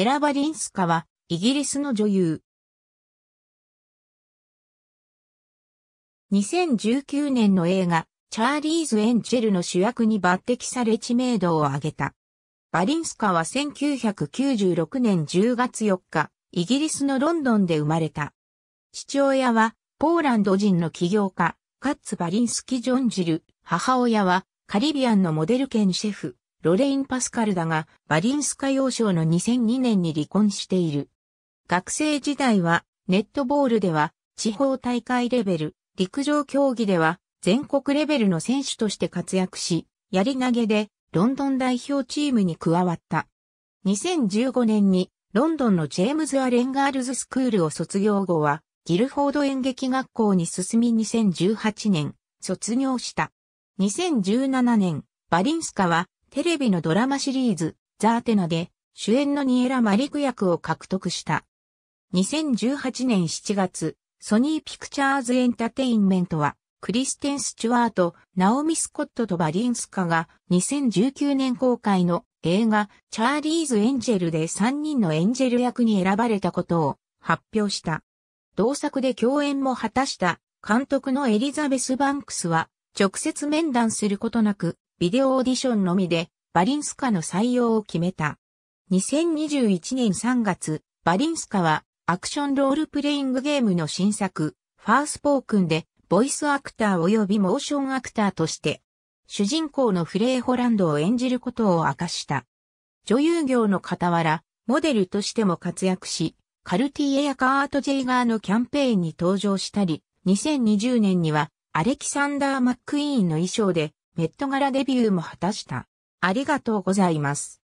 エラ・バリンスカは、イギリスの女優。2019年の映画、チャーリーズ・エンジェルの主役に抜擢され知名度を上げた。バリンスカは1996年10月4日、イギリスのロンドンで生まれた。父親は、ポーランド人の起業家、カッツ・バリンスキ・ジョンジル、母親は、カリビアンのモデル兼シェフ、ロレイン・パスカルだが、バリンスカ幼少の2002年に離婚している。学生時代は、ネットボールでは、地方大会レベル、陸上競技では、全国レベルの選手として活躍し、やり投げで、ロンドン代表チームに加わった。2015年に、ロンドンのジェームズ・アレンガールズスクールを卒業後は、ギルフォード演劇学校に進み2018年、卒業した。2017年、バリンスカはテレビのドラマシリーズ、ザ・アテナで、主演のニエラ・マリク役を獲得した。2018年7月、ソニーピクチャーズエンタテインメントは、クリステン・スチュワート、ナオミ・スコットとバリンスカが2019年公開の映画チャーリーズ・エンジェルで3人のエンジェル役に選ばれたことを発表した。同作で共演も果たした監督のエリザベス・バンクスは直接面談することなくビデオオーディションのみで、バリンスカの採用を決めた。2021年3月、バリンスカは、アクションロールプレイングゲームの新作、ファースポークンで、ボイスアクター及びモーションアクターとして、主人公のフレーホランドを演じることを明かした。女優業の傍ら、モデルとしても活躍し、カルティエやカート・ジェイガーのキャンペーンに登場したり、2020年にはアレキサンダー・マックイーンの衣装でメット柄デビューも果たした。ありがとうございます。